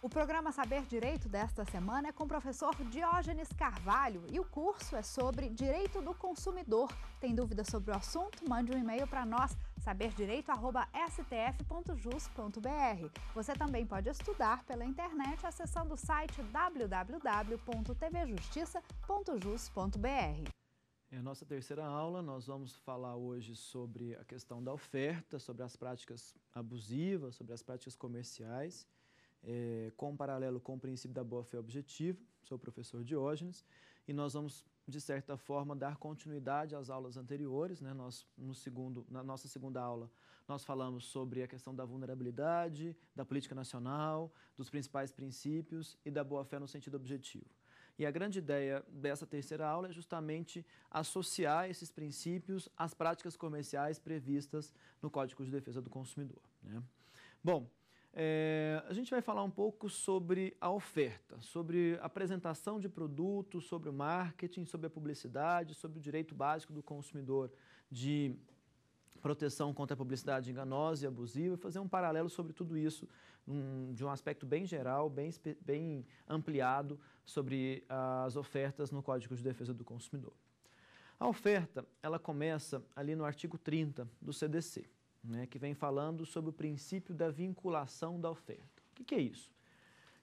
O programa Saber Direito desta semana é com o professor Diógenes Carvalho e o curso é sobre Direito do Consumidor. Tem dúvida sobre o assunto? Mande um e-mail para nós, saberdireito.stf.jus.br. Você também pode estudar pela internet acessando o site www.tvjustiça.jus.br. É a nossa terceira aula, nós vamos falar hoje sobre a questão da oferta, sobre as práticas abusivas, sobre as práticas comerciais é, com paralelo com o princípio da boa-fé objetiva, sou o professor Diógenes, e nós vamos, de certa forma, dar continuidade às aulas anteriores. Né? Nós, no segundo, na nossa segunda aula, nós falamos sobre a questão da vulnerabilidade, da política nacional, dos principais princípios e da boa-fé no sentido objetivo. E a grande ideia dessa terceira aula é justamente associar esses princípios às práticas comerciais previstas no Código de Defesa do Consumidor. Né? Bom, é, a gente vai falar um pouco sobre a oferta, sobre apresentação de produtos, sobre o marketing, sobre a publicidade, sobre o direito básico do consumidor de proteção contra a publicidade enganosa e abusiva, fazer um paralelo sobre tudo isso um, de um aspecto bem geral, bem, bem ampliado sobre as ofertas no Código de Defesa do Consumidor. A oferta, ela começa ali no artigo 30 do CDC né, que vem falando sobre o princípio da vinculação da oferta. O que, que é isso?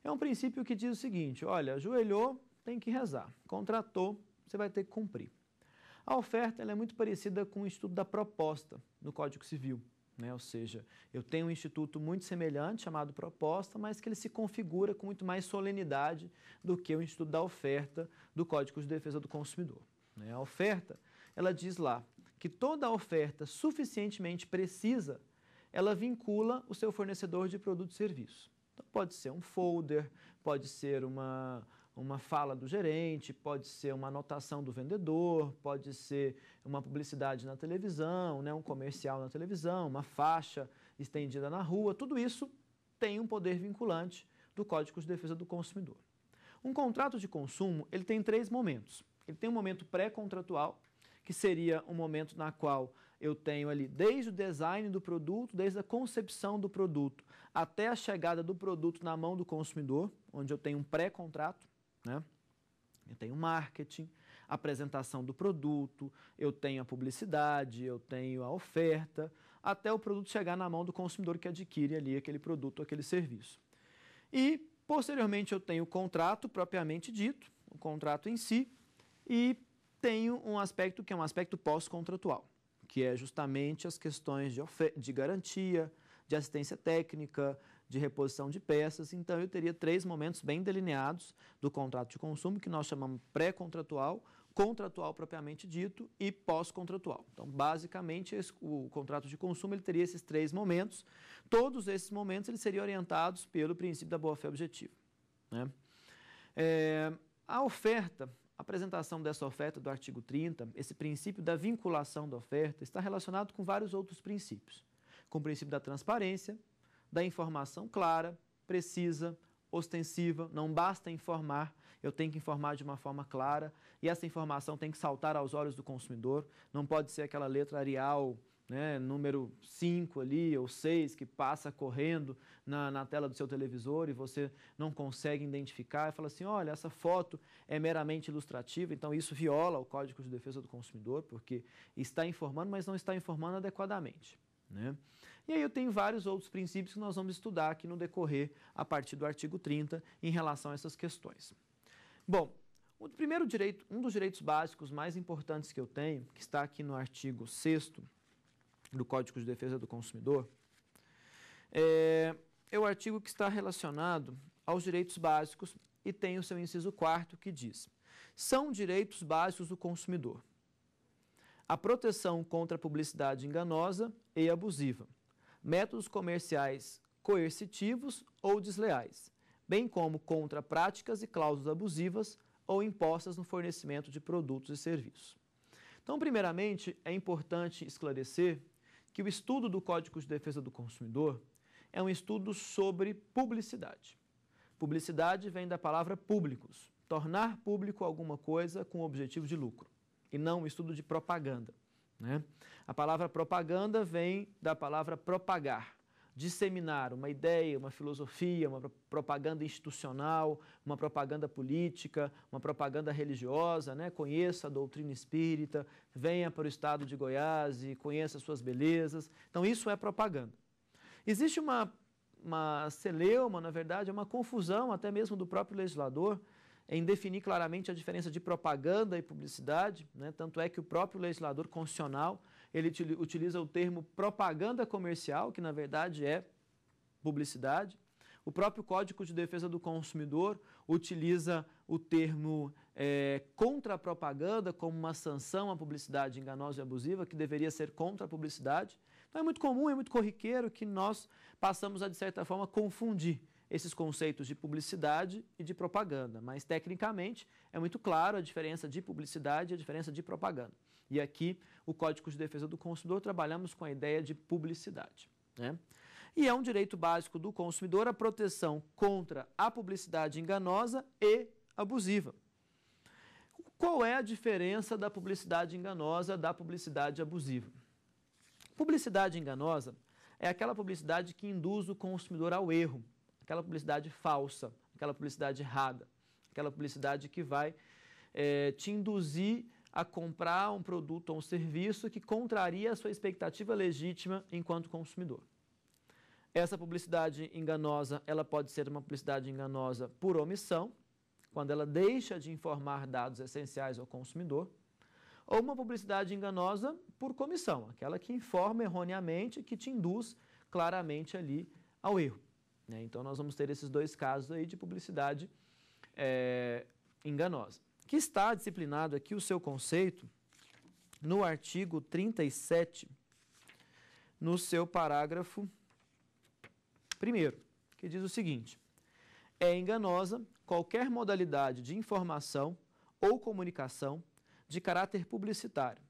É um princípio que diz o seguinte: olha, ajoelhou, tem que rezar, contratou, você vai ter que cumprir. A oferta é muito parecida com o Instituto da Proposta no Código Civil. Né? Ou seja, eu tenho um instituto muito semelhante, chamado Proposta, mas que ele se configura com muito mais solenidade do que o Instituto da Oferta do Código de Defesa do Consumidor. Né? A oferta, ela diz lá, que toda oferta suficientemente precisa, ela vincula o seu fornecedor de produto e serviço. Então, pode ser um folder, pode ser uma, uma fala do gerente, pode ser uma anotação do vendedor, pode ser uma publicidade na televisão, né, um comercial na televisão, uma faixa estendida na rua, tudo isso tem um poder vinculante do Código de Defesa do Consumidor. Um contrato de consumo ele tem três momentos. Ele tem um momento pré-contratual, que seria um momento na qual eu tenho ali desde o design do produto, desde a concepção do produto, até a chegada do produto na mão do consumidor, onde eu tenho um pré-contrato, né? Eu tenho marketing, apresentação do produto, eu tenho a publicidade, eu tenho a oferta, até o produto chegar na mão do consumidor que adquire ali aquele produto, aquele serviço. E, posteriormente, eu tenho o contrato propriamente dito, o contrato em si, e tenho um aspecto que é um aspecto pós-contratual, que é justamente as questões de, de garantia, de assistência técnica, de reposição de peças. Então, eu teria três momentos bem delineados do contrato de consumo, que nós chamamos pré-contratual, contratual propriamente dito e pós-contratual. Então, basicamente, esse, o contrato de consumo ele teria esses três momentos. Todos esses momentos eles seriam orientados pelo princípio da boa-fé objetiva. Né? É, a oferta a apresentação dessa oferta do artigo 30, esse princípio da vinculação da oferta, está relacionado com vários outros princípios, com o princípio da transparência, da informação clara, precisa, ostensiva, não basta informar, eu tenho que informar de uma forma clara e essa informação tem que saltar aos olhos do consumidor, não pode ser aquela letra arial né, número 5 ali ou 6 que passa correndo na, na tela do seu televisor e você não consegue identificar e fala assim, olha, essa foto é meramente ilustrativa, então isso viola o Código de Defesa do Consumidor, porque está informando, mas não está informando adequadamente. Né? E aí eu tenho vários outros princípios que nós vamos estudar aqui no decorrer, a partir do artigo 30, em relação a essas questões. Bom, o primeiro direito, um dos direitos básicos mais importantes que eu tenho, que está aqui no artigo 6 do Código de Defesa do Consumidor, é, é o artigo que está relacionado aos direitos básicos e tem o seu inciso 4 que diz: são direitos básicos do consumidor. A proteção contra a publicidade enganosa e abusiva, métodos comerciais coercitivos ou desleais, bem como contra práticas e cláusulas abusivas ou impostas no fornecimento de produtos e serviços. Então, primeiramente, é importante esclarecer que o estudo do Código de Defesa do Consumidor é um estudo sobre publicidade. Publicidade vem da palavra públicos, tornar público alguma coisa com o objetivo de lucro, e não um estudo de propaganda. Né? A palavra propaganda vem da palavra propagar, disseminar uma ideia, uma filosofia, uma propaganda institucional, uma propaganda política, uma propaganda religiosa, né? conheça a doutrina espírita, venha para o estado de Goiás e conheça suas belezas. Então, isso é propaganda. Existe uma, uma celeuma, na verdade, é uma confusão até mesmo do próprio legislador em definir claramente a diferença de propaganda e publicidade, né? tanto é que o próprio legislador constitucional ele utiliza o termo propaganda comercial, que na verdade é publicidade. O próprio Código de Defesa do Consumidor utiliza o termo é, contra a propaganda como uma sanção à publicidade enganosa e abusiva, que deveria ser contra a publicidade. Então é muito comum, é muito corriqueiro que nós passamos a, de certa forma, confundir esses conceitos de publicidade e de propaganda. Mas, tecnicamente, é muito claro a diferença de publicidade e a diferença de propaganda. E aqui, o Código de Defesa do Consumidor, trabalhamos com a ideia de publicidade. Né? E é um direito básico do consumidor a proteção contra a publicidade enganosa e abusiva. Qual é a diferença da publicidade enganosa da publicidade abusiva? Publicidade enganosa é aquela publicidade que induz o consumidor ao erro, aquela publicidade falsa, aquela publicidade errada, aquela publicidade que vai é, te induzir a comprar um produto ou um serviço que contraria a sua expectativa legítima enquanto consumidor. Essa publicidade enganosa, ela pode ser uma publicidade enganosa por omissão, quando ela deixa de informar dados essenciais ao consumidor, ou uma publicidade enganosa por comissão, aquela que informa erroneamente, que te induz claramente ali ao erro. Né? Então, nós vamos ter esses dois casos aí de publicidade é, enganosa que está disciplinado aqui o seu conceito no artigo 37, no seu parágrafo primeiro, que diz o seguinte: é enganosa qualquer modalidade de informação ou comunicação de caráter publicitário,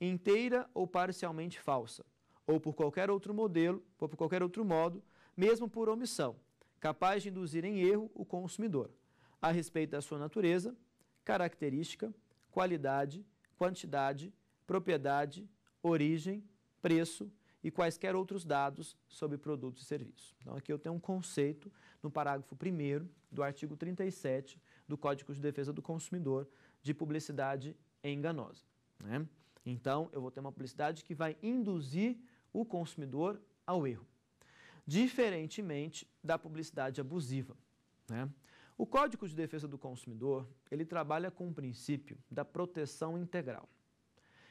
inteira ou parcialmente falsa, ou por qualquer outro modelo, ou por qualquer outro modo, mesmo por omissão, capaz de induzir em erro o consumidor a respeito da sua natureza, característica, qualidade, quantidade, propriedade, origem, preço e quaisquer outros dados sobre produtos e serviços. Então, aqui eu tenho um conceito no parágrafo 1 do artigo 37 do Código de Defesa do Consumidor de publicidade enganosa. Né? Então, eu vou ter uma publicidade que vai induzir o consumidor ao erro, diferentemente da publicidade abusiva. Né? O Código de Defesa do Consumidor, ele trabalha com o princípio da proteção integral.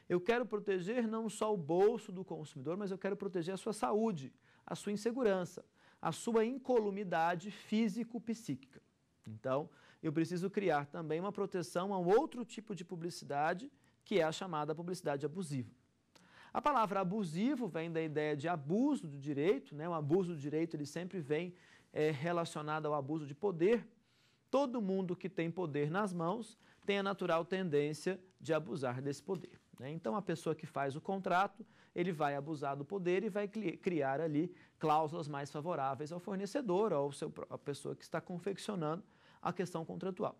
Eu quero proteger não só o bolso do consumidor, mas eu quero proteger a sua saúde, a sua insegurança, a sua incolumidade físico-psíquica. Então, eu preciso criar também uma proteção a um outro tipo de publicidade, que é a chamada publicidade abusiva. A palavra abusivo vem da ideia de abuso do direito, né? o abuso do direito ele sempre vem é, relacionado ao abuso de poder, todo mundo que tem poder nas mãos tem a natural tendência de abusar desse poder. Né? Então, a pessoa que faz o contrato, ele vai abusar do poder e vai criar ali cláusulas mais favoráveis ao fornecedor ou à pessoa que está confeccionando a questão contratual.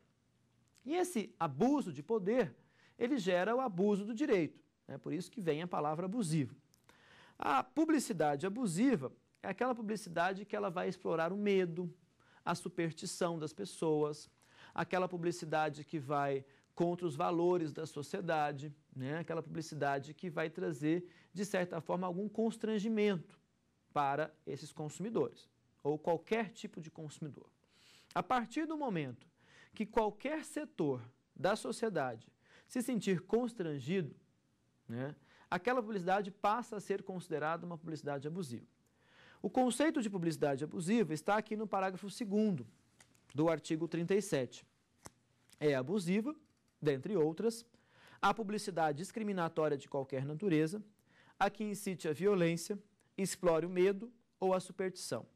E esse abuso de poder, ele gera o abuso do direito. É né? por isso que vem a palavra abusivo. A publicidade abusiva é aquela publicidade que ela vai explorar o medo, a superstição das pessoas, aquela publicidade que vai contra os valores da sociedade, né? aquela publicidade que vai trazer, de certa forma, algum constrangimento para esses consumidores, ou qualquer tipo de consumidor. A partir do momento que qualquer setor da sociedade se sentir constrangido, né, aquela publicidade passa a ser considerada uma publicidade abusiva. O conceito de publicidade abusiva está aqui no parágrafo 2 do artigo 37. É abusiva, dentre outras, a publicidade discriminatória de qualquer natureza, a que incite a violência, explore o medo ou a superstição.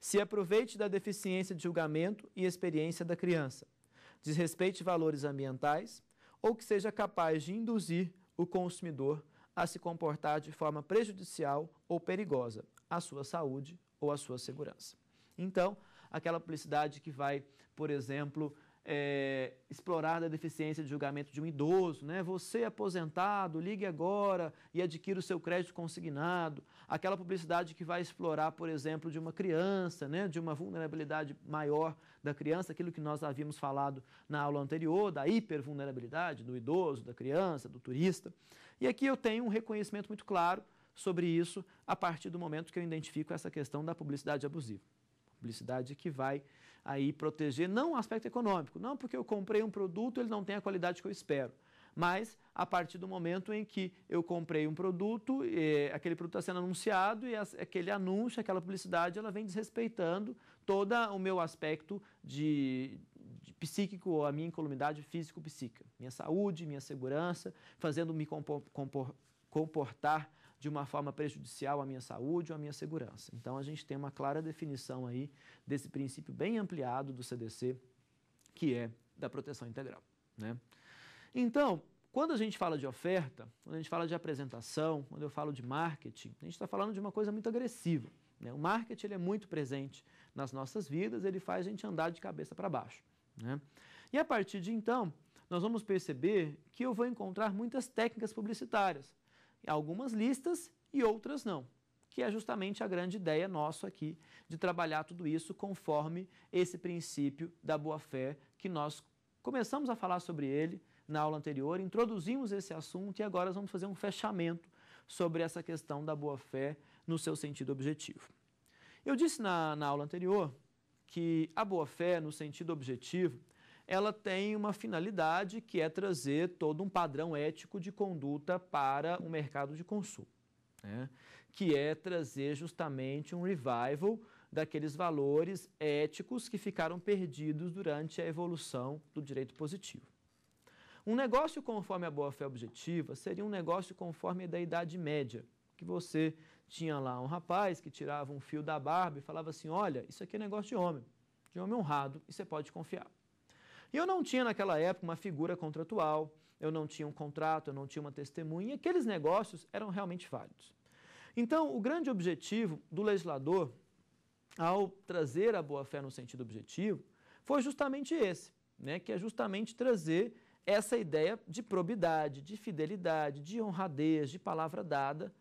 Se aproveite da deficiência de julgamento e experiência da criança, desrespeite valores ambientais ou que seja capaz de induzir o consumidor a se comportar de forma prejudicial ou perigosa a sua saúde ou a sua segurança. Então, aquela publicidade que vai, por exemplo, é, explorar da deficiência de julgamento de um idoso, né? Você é aposentado, ligue agora e adquira o seu crédito consignado. Aquela publicidade que vai explorar, por exemplo, de uma criança, né? De uma vulnerabilidade maior da criança, aquilo que nós havíamos falado na aula anterior, da hipervulnerabilidade do idoso, da criança, do turista. E aqui eu tenho um reconhecimento muito claro sobre isso a partir do momento que eu identifico essa questão da publicidade abusiva. Publicidade que vai aí proteger não o aspecto econômico, não porque eu comprei um produto ele não tem a qualidade que eu espero, mas a partir do momento em que eu comprei um produto, eh, aquele produto está sendo anunciado e aquele anúncio, aquela publicidade, ela vem desrespeitando todo o meu aspecto de, de psíquico, a minha incolumidade físico-psíquica, minha saúde, minha segurança, fazendo me compor, comportar de uma forma prejudicial à minha saúde ou à minha segurança. Então, a gente tem uma clara definição aí desse princípio bem ampliado do CDC, que é da proteção integral. Né? Então, quando a gente fala de oferta, quando a gente fala de apresentação, quando eu falo de marketing, a gente está falando de uma coisa muito agressiva. Né? O marketing ele é muito presente nas nossas vidas, ele faz a gente andar de cabeça para baixo. Né? E a partir de então, nós vamos perceber que eu vou encontrar muitas técnicas publicitárias algumas listas e outras não, que é justamente a grande ideia nossa aqui de trabalhar tudo isso conforme esse princípio da boa-fé que nós começamos a falar sobre ele na aula anterior, introduzimos esse assunto e agora vamos fazer um fechamento sobre essa questão da boa-fé no seu sentido objetivo. Eu disse na, na aula anterior que a boa-fé, no sentido objetivo, ela tem uma finalidade que é trazer todo um padrão ético de conduta para o mercado de consumo, né? que é trazer justamente um revival daqueles valores éticos que ficaram perdidos durante a evolução do direito positivo. Um negócio conforme a boa-fé objetiva seria um negócio conforme a da Idade Média, que você tinha lá um rapaz que tirava um fio da barba e falava assim, olha, isso aqui é negócio de homem, de homem honrado, e você pode confiar. Eu não tinha naquela época uma figura contratual, eu não tinha um contrato, eu não tinha uma testemunha, aqueles negócios eram realmente válidos. Então, o grande objetivo do legislador, ao trazer a boa-fé no sentido objetivo, foi justamente esse, né, que é justamente trazer essa ideia de probidade, de fidelidade, de honradez, de palavra dada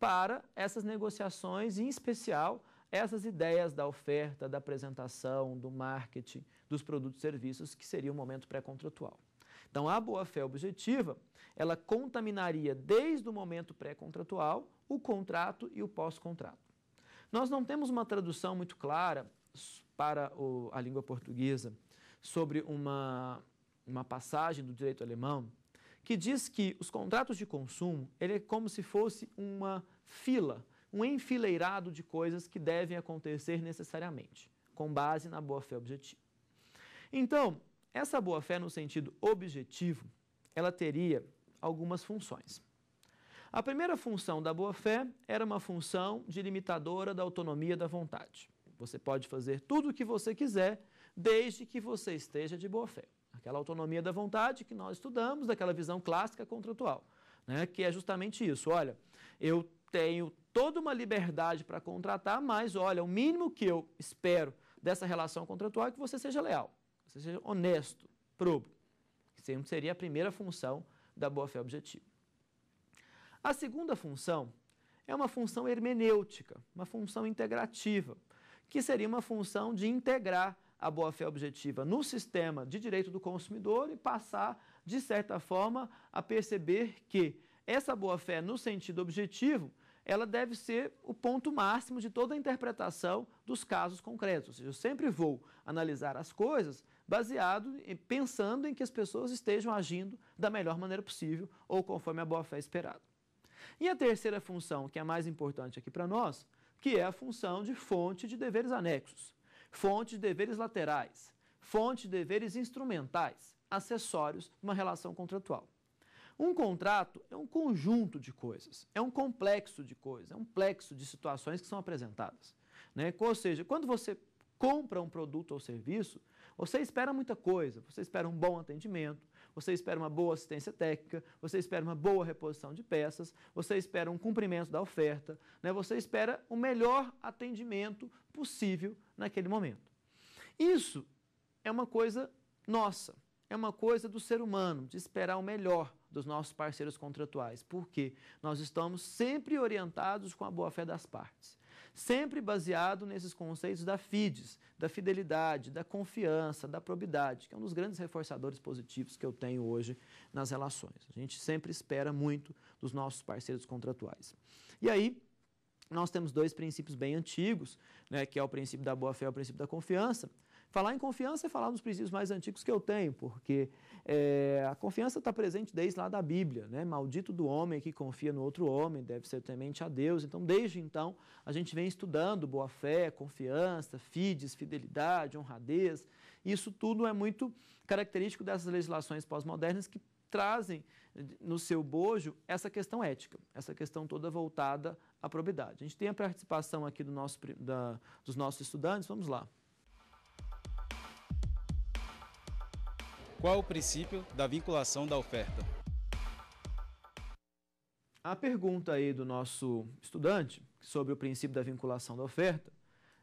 para essas negociações, em especial essas ideias da oferta, da apresentação, do marketing, dos produtos e serviços, que seria o momento pré-contratual. Então, a boa-fé objetiva, ela contaminaria desde o momento pré-contratual o contrato e o pós-contrato. Nós não temos uma tradução muito clara para o, a língua portuguesa sobre uma, uma passagem do direito alemão que diz que os contratos de consumo ele é como se fosse uma fila um enfileirado de coisas que devem acontecer necessariamente, com base na boa-fé objetiva. Então, essa boa-fé no sentido objetivo, ela teria algumas funções. A primeira função da boa-fé era uma função delimitadora da autonomia da vontade. Você pode fazer tudo o que você quiser, desde que você esteja de boa-fé. Aquela autonomia da vontade que nós estudamos, daquela visão clássica contratual, né, que é justamente isso. Olha, eu tenho toda uma liberdade para contratar, mas olha, o mínimo que eu espero dessa relação contratual é que você seja leal, você seja honesto, probo. Sempre seria a primeira função da boa-fé objetiva. A segunda função é uma função hermenêutica, uma função integrativa, que seria uma função de integrar a boa-fé objetiva no sistema de direito do consumidor e passar, de certa forma, a perceber que essa boa-fé no sentido objetivo ela deve ser o ponto máximo de toda a interpretação dos casos concretos. Ou seja, eu sempre vou analisar as coisas baseado pensando em que as pessoas estejam agindo da melhor maneira possível ou conforme a boa-fé esperada. E a terceira função, que é a mais importante aqui para nós, que é a função de fonte de deveres anexos, fonte de deveres laterais, fonte de deveres instrumentais, acessórios de uma relação contratual. Um contrato é um conjunto de coisas, é um complexo de coisas, é um plexo de situações que são apresentadas. Né? Ou seja, quando você compra um produto ou serviço, você espera muita coisa, você espera um bom atendimento, você espera uma boa assistência técnica, você espera uma boa reposição de peças, você espera um cumprimento da oferta, né? você espera o melhor atendimento possível naquele momento. Isso é uma coisa nossa, é uma coisa do ser humano, de esperar o melhor, dos nossos parceiros contratuais, porque nós estamos sempre orientados com a boa-fé das partes, sempre baseado nesses conceitos da FIDES, da fidelidade, da confiança, da probidade, que é um dos grandes reforçadores positivos que eu tenho hoje nas relações. A gente sempre espera muito dos nossos parceiros contratuais. E aí, nós temos dois princípios bem antigos, né, que é o princípio da boa-fé e o princípio da confiança. Falar em confiança é falar nos princípios mais antigos que eu tenho, porque é, a confiança está presente desde lá da Bíblia, né? Maldito do homem que confia no outro homem, deve ser temente a Deus. Então, desde então, a gente vem estudando boa fé, confiança, fides, fidelidade, honradez. Isso tudo é muito característico dessas legislações pós-modernas que trazem no seu bojo essa questão ética, essa questão toda voltada à probidade. A gente tem a participação aqui do nosso, da, dos nossos estudantes, vamos lá. Qual o princípio da vinculação da oferta? A pergunta aí do nosso estudante sobre o princípio da vinculação da oferta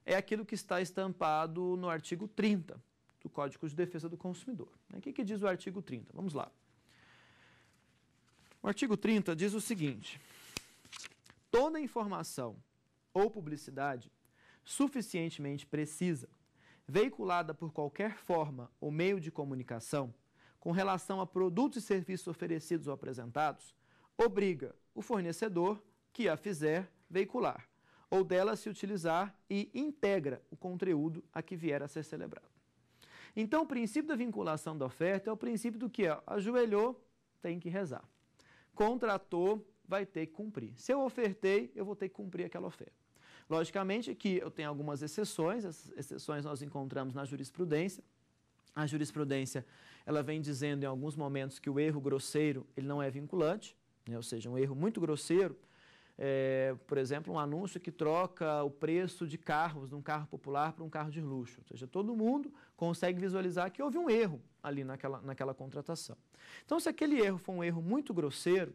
é aquilo que está estampado no artigo 30 do Código de Defesa do Consumidor. Né? O que, que diz o artigo 30? Vamos lá. O artigo 30 diz o seguinte: toda informação ou publicidade suficientemente precisa veiculada por qualquer forma ou meio de comunicação com relação a produtos e serviços oferecidos ou apresentados, obriga o fornecedor que a fizer veicular ou dela se utilizar e integra o conteúdo a que vier a ser celebrado. Então, o princípio da vinculação da oferta é o princípio do que é, ajoelhou, tem que rezar. Contratou, vai ter que cumprir. Se eu ofertei, eu vou ter que cumprir aquela oferta. Logicamente que eu tenho algumas exceções, essas exceções nós encontramos na jurisprudência. A jurisprudência, ela vem dizendo em alguns momentos que o erro grosseiro, ele não é vinculante, né? ou seja, um erro muito grosseiro, é, por exemplo, um anúncio que troca o preço de carros, de um carro popular para um carro de luxo. Ou seja, todo mundo consegue visualizar que houve um erro ali naquela, naquela contratação. Então, se aquele erro for um erro muito grosseiro,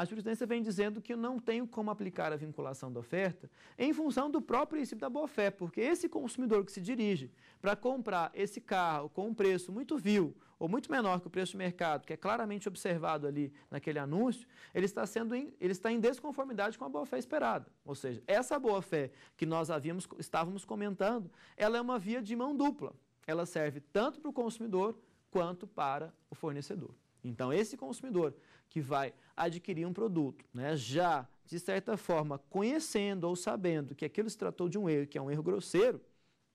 a jurisprudência vem dizendo que não tenho como aplicar a vinculação da oferta em função do próprio princípio da boa-fé, porque esse consumidor que se dirige para comprar esse carro com um preço muito vil ou muito menor que o preço de mercado, que é claramente observado ali naquele anúncio, ele está, sendo em, ele está em desconformidade com a boa-fé esperada. Ou seja, essa boa-fé que nós havíamos, estávamos comentando, ela é uma via de mão dupla. Ela serve tanto para o consumidor quanto para o fornecedor. Então, esse consumidor que vai adquirir um produto, né, já de certa forma conhecendo ou sabendo que aquilo se tratou de um erro, que é um erro grosseiro,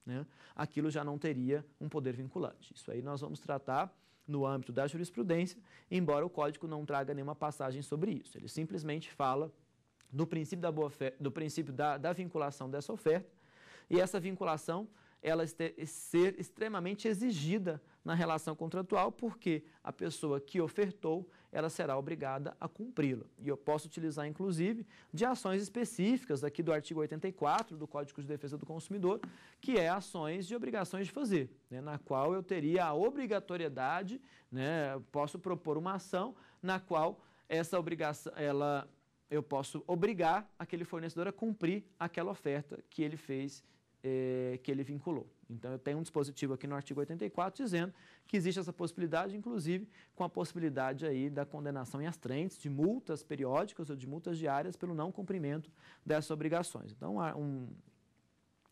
né, aquilo já não teria um poder vinculante. Isso aí nós vamos tratar no âmbito da jurisprudência, embora o código não traga nenhuma passagem sobre isso. Ele simplesmente fala do princípio da, boa fé, do princípio da, da vinculação dessa oferta e essa vinculação ela este, ser extremamente exigida na relação contratual, porque a pessoa que ofertou, ela será obrigada a cumpri-la. E eu posso utilizar, inclusive, de ações específicas aqui do artigo 84 do Código de Defesa do Consumidor, que é ações de obrigações de fazer, né, na qual eu teria a obrigatoriedade, né, posso propor uma ação na qual essa obrigação, ela eu posso obrigar aquele fornecedor a cumprir aquela oferta que ele fez eh, que ele vinculou. Então, eu tenho um dispositivo aqui no artigo 84 dizendo que existe essa possibilidade, inclusive com a possibilidade aí da condenação em astrentes, de multas periódicas ou de multas diárias pelo não cumprimento dessas obrigações. Então, há um,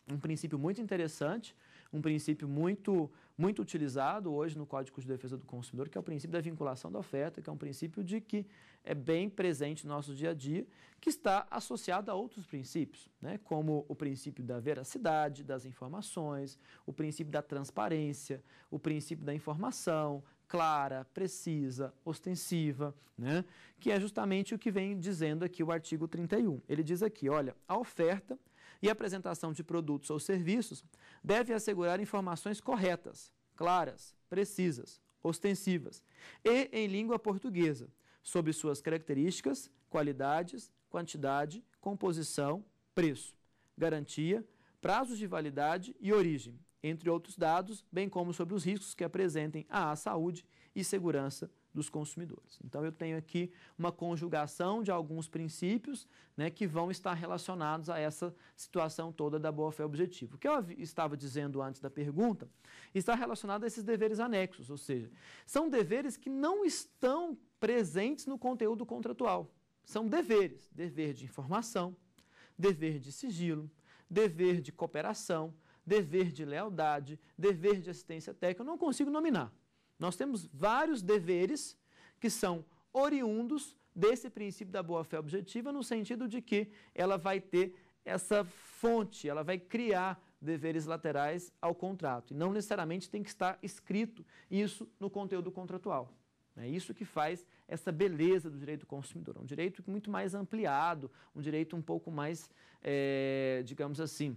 um princípio muito interessante um princípio muito, muito utilizado hoje no Código de Defesa do Consumidor, que é o princípio da vinculação da oferta, que é um princípio de que é bem presente no nosso dia a dia, que está associado a outros princípios, né? como o princípio da veracidade das informações, o princípio da transparência, o princípio da informação, clara, precisa, ostensiva, né? que é justamente o que vem dizendo aqui o artigo 31. Ele diz aqui, olha, a oferta e apresentação de produtos ou serviços deve assegurar informações corretas, claras, precisas, ostensivas e em língua portuguesa, sobre suas características, qualidades, quantidade, composição, preço, garantia, prazos de validade e origem, entre outros dados, bem como sobre os riscos que apresentem à saúde e segurança pública dos consumidores. Então, eu tenho aqui uma conjugação de alguns princípios né, que vão estar relacionados a essa situação toda da boa-fé objetiva. O que eu estava dizendo antes da pergunta está relacionado a esses deveres anexos, ou seja, são deveres que não estão presentes no conteúdo contratual. São deveres: dever de informação, dever de sigilo, dever de cooperação, dever de lealdade, dever de assistência técnica. Eu não consigo nominar. Nós temos vários deveres que são oriundos desse princípio da boa-fé objetiva, no sentido de que ela vai ter essa fonte, ela vai criar deveres laterais ao contrato. E não necessariamente tem que estar escrito isso no conteúdo contratual. É isso que faz essa beleza do direito do consumidor. É um direito é muito mais ampliado, um direito um pouco mais, é, digamos assim,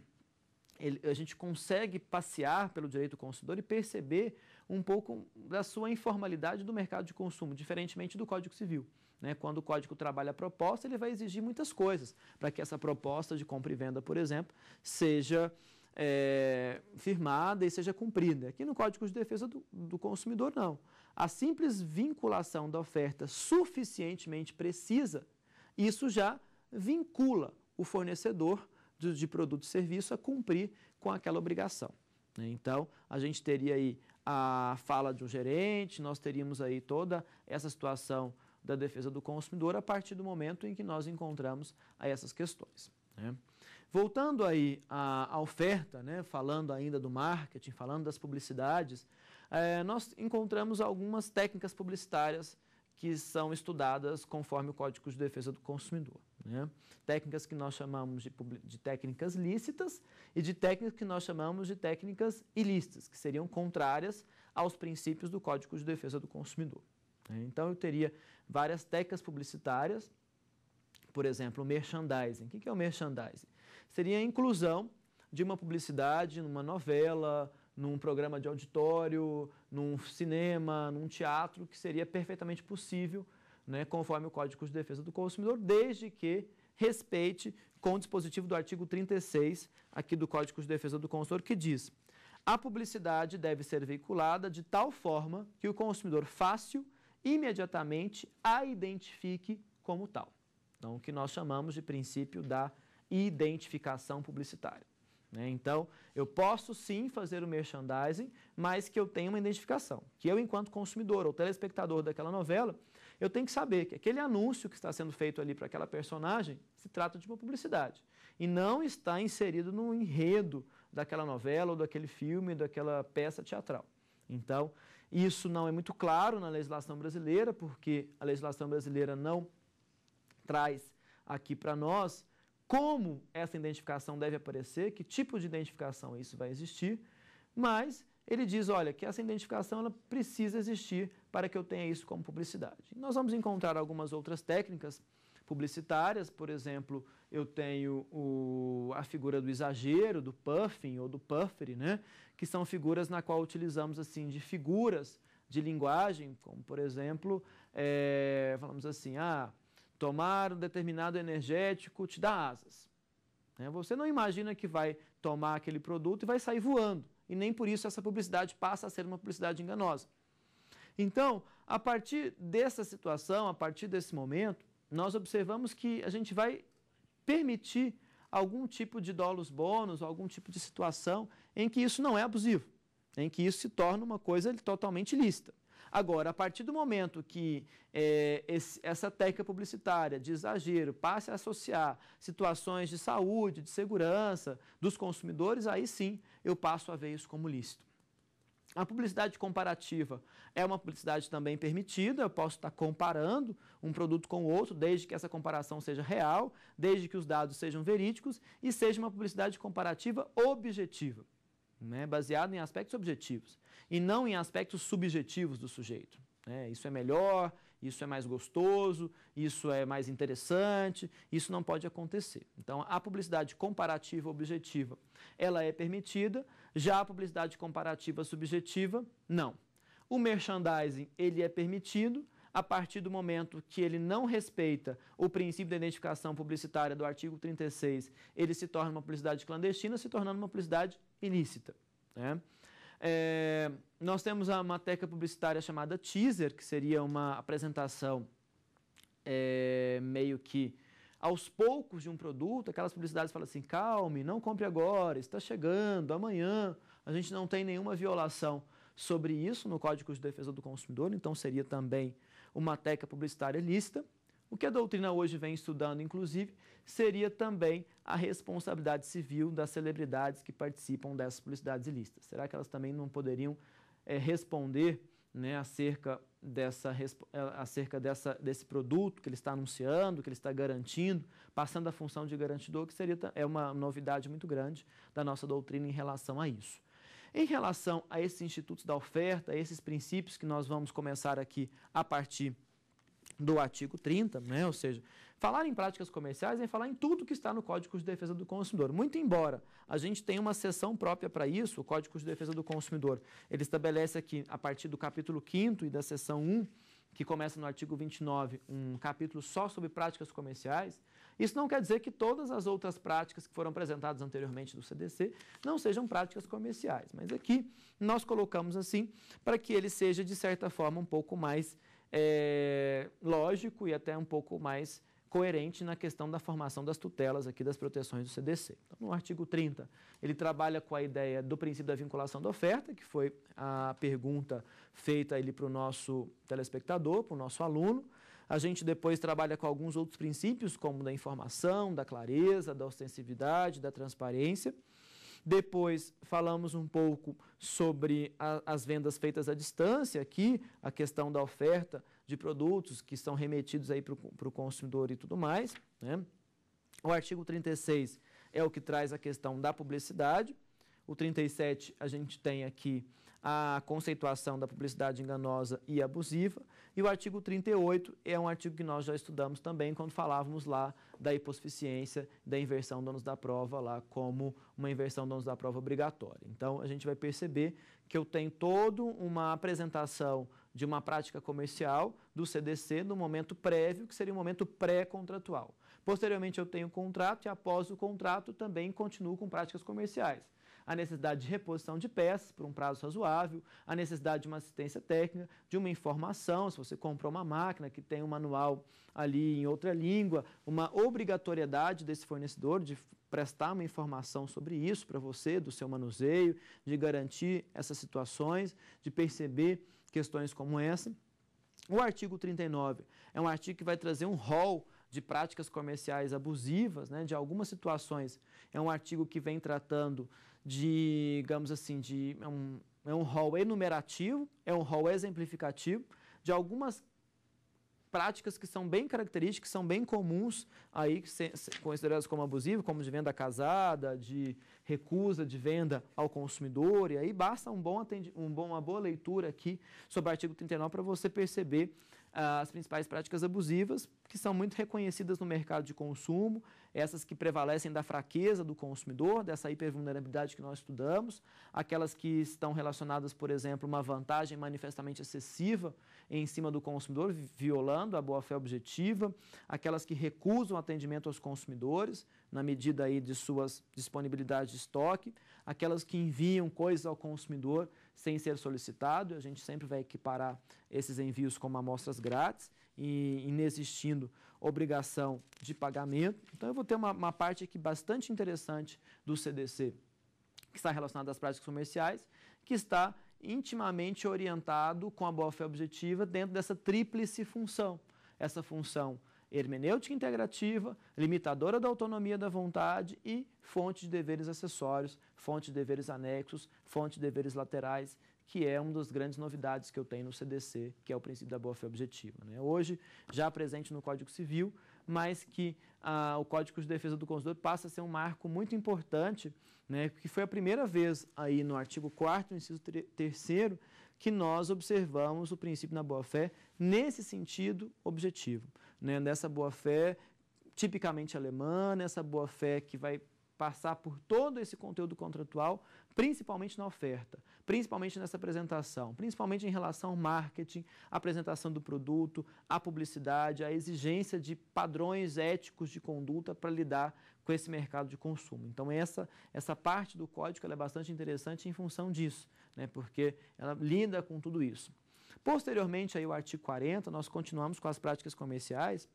ele, a gente consegue passear pelo direito do consumidor e perceber um pouco da sua informalidade do mercado de consumo, diferentemente do Código Civil. Né? Quando o Código trabalha a proposta, ele vai exigir muitas coisas para que essa proposta de compra e venda, por exemplo, seja é, firmada e seja cumprida. Aqui no Código de Defesa do, do, Consumidor, não. A simples vinculação da oferta suficientemente precisa, isso já vincula o fornecedor de, de produto e serviço a cumprir com aquela obrigação. Né? Então, a gente teria aí a fala de um gerente, nós teríamos aí toda essa situação da defesa do consumidor a partir do momento em que nós encontramos aí essas questões. Né? Voltando aí à, oferta, né, falando ainda do marketing, falando das publicidades, é, nós encontramos algumas técnicas publicitárias que são estudadas conforme o Código de Defesa do Consumidor. Né? Técnicas que nós chamamos de, de, técnicas lícitas e de técnicas que nós chamamos de técnicas ilícitas, que seriam contrárias aos princípios do Código de Defesa do Consumidor. Né? Então, eu teria várias técnicas publicitárias, por exemplo, o merchandising. O que é o merchandising? Seria a inclusão de uma publicidade numa novela, num programa de auditório, num cinema, num teatro, que seria perfeitamente possível né, conforme o Código de Defesa do Consumidor, desde que respeite com o dispositivo do artigo 36 aqui do Código de Defesa do Consumidor, que diz a publicidade deve ser veiculada de tal forma que o consumidor fácil imediatamente a identifique como tal. Então, o que nós chamamos de princípio da identificação publicitária. Né? Então, eu posso sim fazer o merchandising, mas que eu tenha uma identificação. Que eu, enquanto consumidor ou telespectador daquela novela, eu tenho que saber que aquele anúncio que está sendo feito ali para aquela personagem se trata de uma publicidade e não está inserido no enredo daquela novela ou daquele filme, daquela peça teatral. Então, isso não é muito claro na legislação brasileira, porque a legislação brasileira não traz aqui para nós como essa identificação deve aparecer, que tipo de identificação isso vai existir, mas ele diz, olha, que essa identificação ela precisa existir para que eu tenha isso como publicidade. Nós vamos encontrar algumas outras técnicas publicitárias, por exemplo, eu tenho o, a figura do exagero, do puffing ou do puffery, né? que são figuras na qual utilizamos assim de figuras de linguagem, como por exemplo, é, falamos assim, ah, tomar um determinado energético te dá asas. Né? você não imagina que vai tomar aquele produto e vai sair voando, e nem por isso essa publicidade passa a ser uma publicidade enganosa. Então, a partir dessa situação, a partir desse momento, nós observamos que a gente vai permitir algum tipo de dolos bônus, algum tipo de situação em que isso não é abusivo, em que isso se torna uma coisa totalmente lícita. Agora, a partir do momento que é, esse, essa técnica publicitária de exagero passe a associar situações de saúde, de segurança dos consumidores, aí sim eu passo a ver isso como lícito. A publicidade comparativa é uma publicidade também permitida, eu posso estar comparando um produto com o outro, desde que essa comparação seja real, desde que os dados sejam verídicos e seja uma publicidade comparativa objetiva, né? baseada em aspectos objetivos e não em aspectos subjetivos do sujeito. Né? Isso é melhor, isso é mais gostoso, isso é mais interessante, isso não pode acontecer. Então, a publicidade comparativa objetiva, ela é permitida, já a publicidade comparativa subjetiva, não. O merchandising, ele é permitido, a partir do momento que ele não respeita o princípio da identificação publicitária do artigo 36, ele se torna uma publicidade clandestina, se tornando uma publicidade ilícita. Né? É, nós temos uma técnica publicitária chamada teaser, que seria uma apresentação é, meio que aos poucos de um produto, aquelas publicidades falam assim, calme, não compre agora, está chegando, amanhã. A gente não tem nenhuma violação sobre isso no Código de Defesa do Consumidor, então seria também uma técnica publicitária lícita. O que a doutrina hoje vem estudando, inclusive, seria também a responsabilidade civil das celebridades que participam dessas publicidades ilícitas. Será que elas também não poderiam é, responder né, acerca, dessa, eh, acerca dessa, desse produto que ele está anunciando, que ele está garantindo, passando a função de garantidor, que seria, é uma novidade muito grande da nossa doutrina em relação a isso. Em relação a esses institutos da oferta, a esses princípios que nós vamos começar aqui a partir do artigo 30, né? ou seja, falar em práticas comerciais é falar em tudo que está no Código de Defesa do Consumidor. Muito embora a gente tenha uma seção própria para isso, o Código de Defesa do Consumidor, ele estabelece aqui, a partir do capítulo 5 e da seção 1, que começa no artigo 29, um capítulo só sobre práticas comerciais, isso não quer dizer que todas as outras práticas que foram apresentadas anteriormente do CDC não sejam práticas comerciais, mas aqui nós colocamos assim para que ele seja, de certa forma, um pouco mais é, lógico e até um pouco mais coerente na questão da formação das tutelas aqui das proteções do CDC. Então, no artigo 30, ele trabalha com a ideia do princípio da vinculação da oferta, que foi a pergunta feita ali para o nosso telespectador, para o nosso aluno. A gente depois trabalha com alguns outros princípios, como da informação, da clareza, da ostensividade, da transparência. Depois falamos um pouco sobre a, as vendas feitas à distância aqui, a questão da oferta de produtos que são remetidos aí para o consumidor e tudo mais. Né? O artigo 36 é o que traz a questão da publicidade. O 37 a gente tem aqui a conceituação da publicidade enganosa e abusiva. E o artigo 38 é um artigo que nós já estudamos também quando falávamos lá da hipossuficiência, da inversão do da prova lá como uma inversão do da prova obrigatória. Então, a gente vai perceber que eu tenho toda uma apresentação de uma prática comercial do CDC no momento prévio, que seria o um momento pré-contratual. Posteriormente, eu tenho o contrato e após o contrato também continuo com práticas comerciais a necessidade de reposição de peças por um prazo razoável, a necessidade de uma assistência técnica, de uma informação, se você comprou uma máquina que tem um manual ali em outra língua, uma obrigatoriedade desse fornecedor de prestar uma informação sobre isso para você, do seu manuseio, de garantir essas situações, de perceber questões como essa. O artigo 39 é um artigo que vai trazer um rol de práticas comerciais abusivas, né, de algumas situações. É um artigo que vem tratando de, digamos assim, de é um, é um rol enumerativo, é um rol exemplificativo de algumas práticas que são bem características, que são bem comuns aí, consideradas como abusivo, como de venda casada, de recusa de venda ao consumidor, e aí basta um bom um bom, uma boa leitura aqui sobre o artigo 39 para você perceber ah, as principais práticas abusivas que são muito reconhecidas no mercado de consumo essas que prevalecem da fraqueza do consumidor, dessa hipervulnerabilidade que nós estudamos, aquelas que estão relacionadas, por exemplo, uma vantagem manifestamente excessiva em cima do consumidor, violando a boa-fé objetiva, aquelas que recusam atendimento aos consumidores, na medida aí de suas disponibilidades de estoque, aquelas que enviam coisas ao consumidor sem ser solicitado, a gente sempre vai equiparar esses envios como amostras grátis, e inexistindo obrigação de pagamento. Então, eu vou ter uma, uma parte aqui bastante interessante do CDC, que está relacionada às práticas comerciais, que está intimamente orientado com a boa-fé objetiva dentro dessa tríplice função. Essa função hermenêutica integrativa, limitadora da autonomia da vontade e fonte de deveres acessórios, fonte de deveres anexos, fonte de deveres laterais, que é uma das grandes novidades que eu tenho no CDC, que é o princípio da boa-fé objetiva. Né? Hoje, já presente no Código Civil, mas que ah, o Código de Defesa do Consumidor passa a ser um marco muito importante, né, que foi a primeira vez aí no artigo 4 inciso 3 que nós observamos o princípio da boa-fé nesse sentido objetivo, né, Nessa boa-fé tipicamente alemã, nessa boa-fé que vai passar por todo esse conteúdo contratual, principalmente na oferta, principalmente nessa apresentação, principalmente em relação ao marketing, apresentação do produto, a publicidade, a exigência de padrões éticos de conduta para lidar com esse mercado de consumo. Então essa essa parte do código é bastante interessante em função disso, né? Porque ela lida com tudo isso. Posteriormente aí o artigo 40, nós continuamos com as práticas comerciais.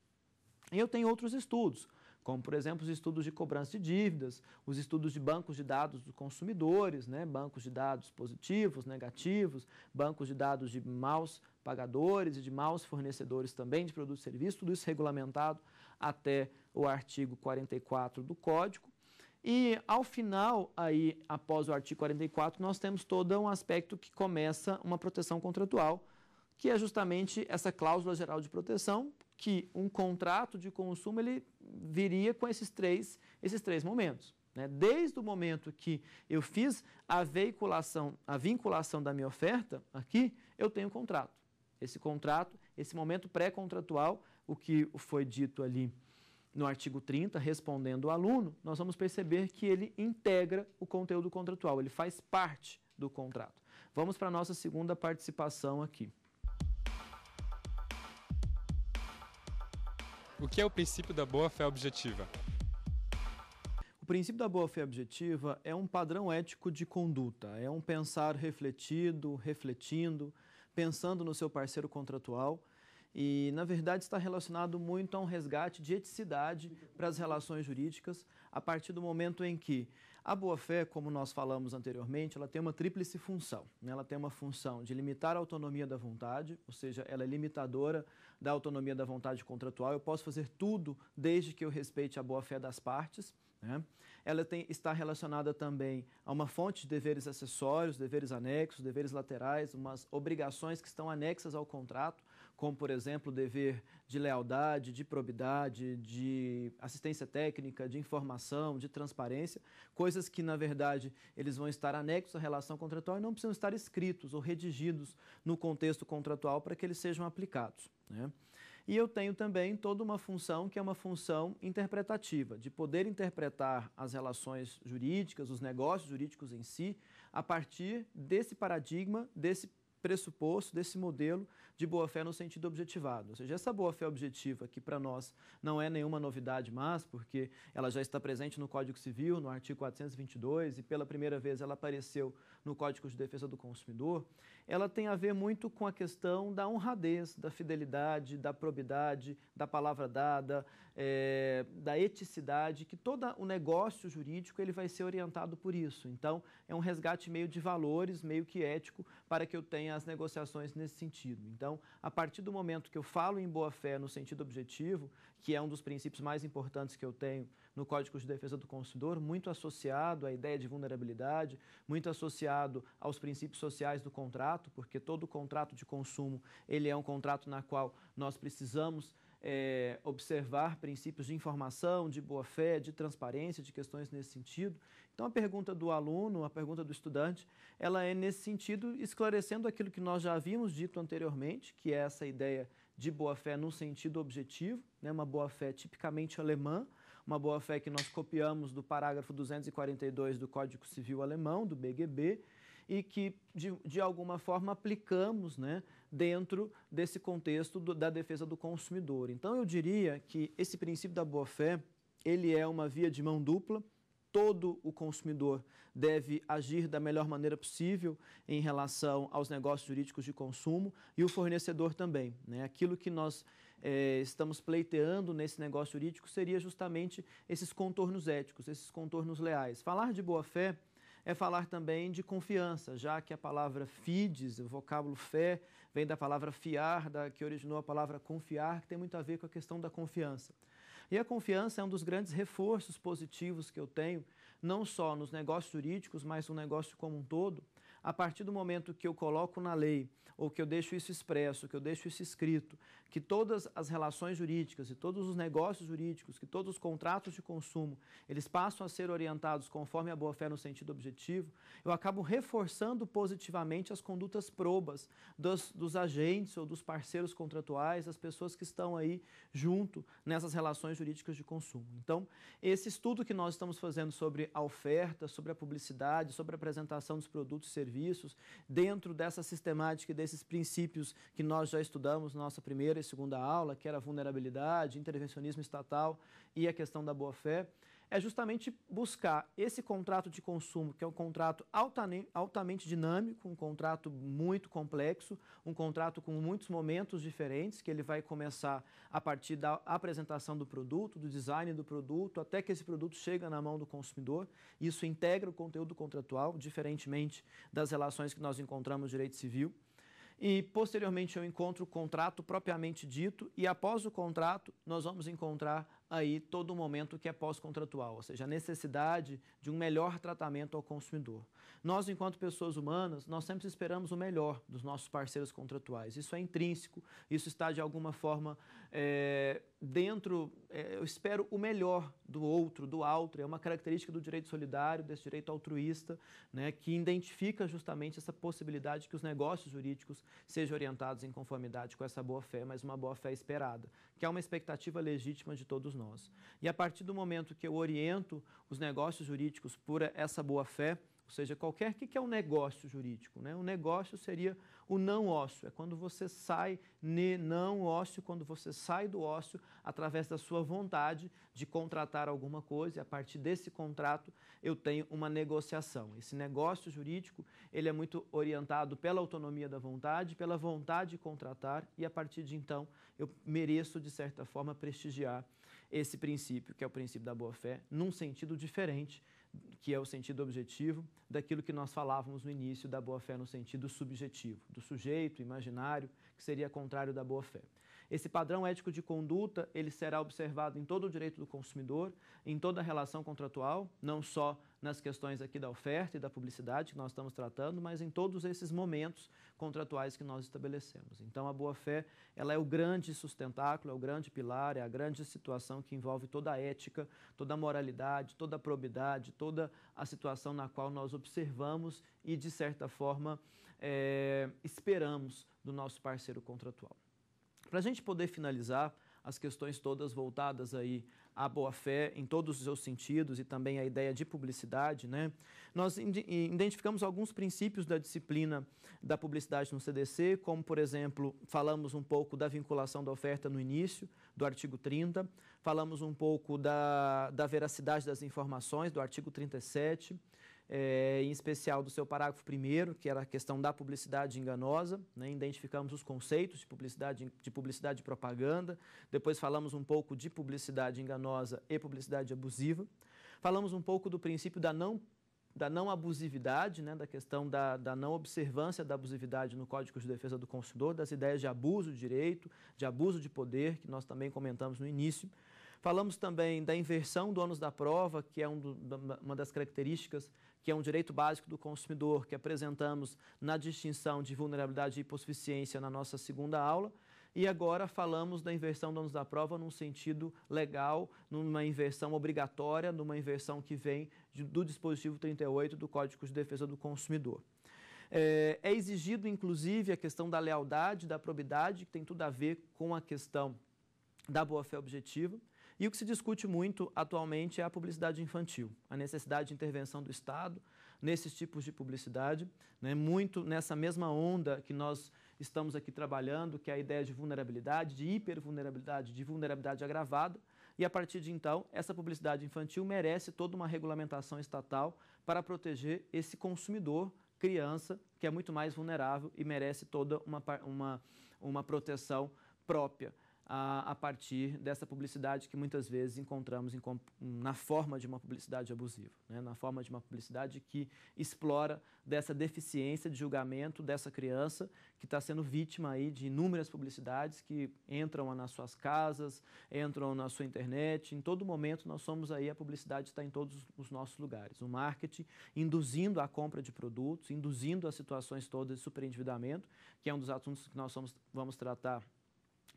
E eu tenho outros estudos como por exemplo os estudos de cobrança de dívidas, os estudos de bancos de dados dos consumidores, né, bancos de dados positivos, negativos, bancos de dados de maus pagadores e de maus fornecedores também de produtos e serviços, tudo isso regulamentado até o artigo 44 do Código. E ao final, aí, após o artigo 44, nós temos todo um aspecto que começa uma proteção contratual, que é justamente essa cláusula geral de proteção, que um contrato de consumo ele viria com esses três, esses três momentos. Né? Desde o momento que eu fiz a veiculação, a vinculação da minha oferta, aqui eu tenho um contrato. Esse contrato, esse momento pré-contratual, o que foi dito ali no artigo 30, respondendo o aluno, nós vamos perceber que ele integra o conteúdo contratual, ele faz parte do contrato. Vamos para a nossa segunda participação aqui. O que é o princípio da boa fé objetiva? O princípio da boa fé objetiva é um padrão ético de conduta, é um pensar refletido, refletindo, pensando no seu parceiro contratual e, na verdade, está relacionado muito a um resgate de eticidade para as relações jurídicas, a partir do momento em que a boa-fé, como nós falamos anteriormente, ela tem uma tríplice função. Né? Ela tem uma função de limitar a autonomia da vontade, ou seja, ela é limitadora da autonomia da vontade contratual. Eu posso fazer tudo desde que eu respeite a boa-fé das partes. Né? Ela tem, está relacionada também a uma fonte de deveres acessórios, deveres anexos, deveres laterais, umas obrigações que estão anexas ao contrato como, por exemplo, o dever de lealdade, de probidade, de assistência técnica, de informação, de transparência, coisas que, na verdade, eles vão estar anexos à relação contratual e não precisam estar escritos ou redigidos no contexto contratual para que eles sejam aplicados. Né? E eu tenho também toda uma função que é uma função interpretativa, de poder interpretar as relações jurídicas, os negócios jurídicos em si, a partir desse paradigma, desse pressuposto desse modelo de boa-fé no sentido objetivado. Ou seja, essa boa-fé objetiva, que para nós não é nenhuma novidade mais, porque ela já está presente no Código Civil, no artigo 422, e pela primeira vez ela apareceu no Código de Defesa do Consumidor, ela tem a ver muito com a questão da honradez, da fidelidade, da probidade, da palavra dada, é, da eticidade, que todo o negócio jurídico ele vai ser orientado por isso. Então, é um resgate meio de valores, meio que ético, para que eu tenha as negociações nesse sentido. Então, a partir do momento que eu falo em boa-fé no sentido objetivo, que é um dos princípios mais importantes que eu tenho no Código de Defesa do Consumidor, muito associado à ideia de vulnerabilidade, muito associado aos princípios sociais do contrato, porque todo contrato de consumo ele é um contrato na qual nós precisamos é, observar princípios de informação, de boa-fé, de transparência, de questões nesse sentido. Então, a pergunta do aluno, a pergunta do estudante, ela é nesse sentido esclarecendo aquilo que nós já havíamos dito anteriormente, que é essa ideia de boa-fé no sentido objetivo, né, uma boa-fé tipicamente alemã, uma boa fé que nós copiamos do parágrafo 242 do Código Civil Alemão, do BGB, e que, de, de alguma forma, aplicamos né, dentro desse contexto do, da defesa do consumidor. Então, eu diria que esse princípio da boa-fé, ele é uma via de mão dupla, todo o consumidor deve agir da melhor maneira possível em relação aos negócios jurídicos de consumo e o fornecedor também. Né? Aquilo que nós é, estamos pleiteando nesse negócio jurídico seria justamente esses contornos éticos, esses contornos leais. Falar de boa-fé é falar também de confiança, já que a palavra fides, o vocábulo fé, vem da palavra fiar, da, que originou a palavra confiar, que tem muito a ver com a questão da confiança. E a confiança é um dos grandes reforços positivos que eu tenho, não só nos negócios jurídicos, mas no negócio como um todo, a partir do momento que eu coloco na lei, ou que eu deixo isso expresso, que eu deixo isso escrito, que todas as relações jurídicas e todos os negócios jurídicos, que todos os contratos de consumo, eles passam a ser orientados conforme a boa-fé no sentido objetivo, eu acabo reforçando positivamente as condutas probas dos, dos agentes ou dos parceiros contratuais, das pessoas que estão aí junto nessas relações jurídicas de consumo. Então, esse estudo que nós estamos fazendo sobre a oferta, sobre a publicidade, sobre a apresentação dos produtos e serviços, serviços, dentro dessa sistemática e desses princípios que nós já estudamos na nossa primeira e segunda aula, que era vulnerabilidade, intervencionismo estatal e a questão da boa-fé é justamente buscar esse contrato de consumo, que é um contrato altamente dinâmico, um contrato muito complexo, um contrato com muitos momentos diferentes, que ele vai começar a partir da apresentação do produto, do design do produto, até que esse produto chega na mão do consumidor. Isso integra o conteúdo contratual, diferentemente das relações que nós encontramos no direito civil e posteriormente eu encontro o contrato propriamente dito e após o contrato nós vamos encontrar aí todo momento que é pós-contratual, ou seja, a necessidade de um melhor tratamento ao consumidor. Nós, enquanto pessoas humanas, nós sempre esperamos o melhor dos nossos parceiros contratuais. Isso é intrínseco, isso está de alguma forma é, dentro, é, eu espero o melhor do outro, do outro, é uma característica do direito solidário, desse direito altruísta, né, que identifica justamente essa possibilidade que os negócios jurídicos sejam orientados em conformidade com essa boa-fé, mas uma boa-fé esperada, que é uma expectativa legítima de todos nós. E a partir do momento que eu oriento os negócios jurídicos por essa boa-fé, ou seja, qualquer que, que é um negócio jurídico, né? Um negócio seria o não ósseo, é quando você sai ne não ósseo, quando você sai do ósseo através da sua vontade de contratar alguma coisa e a partir desse contrato eu tenho uma negociação. Esse negócio jurídico, ele é muito orientado pela autonomia da vontade, pela vontade de contratar e a partir de então eu mereço de certa forma prestigiar esse princípio, que é o princípio da boa-fé, num sentido diferente que é o sentido objetivo, daquilo que nós falávamos no início da boa-fé no sentido subjetivo, do sujeito imaginário, que seria contrário da boa-fé. Esse padrão ético de conduta, ele será observado em todo o direito do consumidor, em toda a relação contratual, não só nas questões aqui da oferta e da publicidade que nós estamos tratando, mas em todos esses momentos contratuais que nós estabelecemos. Então a boa-fé, ela é o grande sustentáculo, é o grande pilar, é a grande situação que envolve toda a ética, toda a moralidade, toda a probidade, toda a situação na qual nós observamos e, de certa forma, é, esperamos do nosso parceiro contratual. Para a gente poder finalizar, as questões todas voltadas aí à boa-fé em todos os seus sentidos e também a ideia de publicidade, né? Nós identificamos alguns princípios da disciplina da publicidade no CDC, como, por exemplo, falamos um pouco da vinculação da oferta no início, do artigo 30, falamos um pouco da, da veracidade das informações, do artigo 37, é, em especial do seu parágrafo primeiro, que era a questão da publicidade enganosa. Né? Identificamos os conceitos de publicidade, de publicidade e propaganda. Depois falamos um pouco de publicidade enganosa e publicidade abusiva. Falamos um pouco do princípio da não da não abusividade, né, da questão da, da não observância da abusividade no Código de Defesa do Consumidor, das ideias de abuso de direito, de abuso de poder, que nós também comentamos no início. Falamos também da inversão do ônus da prova, que é um do, uma das características que é um direito básico do consumidor, que apresentamos na distinção de vulnerabilidade e hipossuficiência na nossa segunda aula. E agora falamos da inversão do ônus da prova num sentido legal, numa inversão obrigatória, numa inversão que vem do dispositivo 38 do Código de Defesa do Consumidor. É, é exigido, inclusive, a questão da lealdade, da probidade, que tem tudo a ver com a questão da boa-fé objetiva. E o que se discute muito atualmente é a publicidade infantil, a necessidade de intervenção do Estado nesses tipos de publicidade, né? muito nessa mesma onda que nós estamos aqui trabalhando, que é a ideia de vulnerabilidade, de hipervulnerabilidade, de vulnerabilidade agravada, e a partir de então, essa publicidade infantil merece toda uma regulamentação estatal para proteger esse consumidor, criança, que é muito mais vulnerável e merece toda uma, uma, uma proteção própria a, a partir dessa publicidade que muitas vezes encontramos em, na forma de uma publicidade abusiva, né? na forma de uma publicidade que explora dessa deficiência de julgamento dessa criança que está sendo vítima aí de inúmeras publicidades que entram nas suas casas, entram na sua internet, em todo momento nós somos aí, a publicidade está em todos os nossos lugares. O marketing induzindo a compra de produtos, induzindo as situações todas de superendividamento, que é um dos assuntos que nós somos, vamos tratar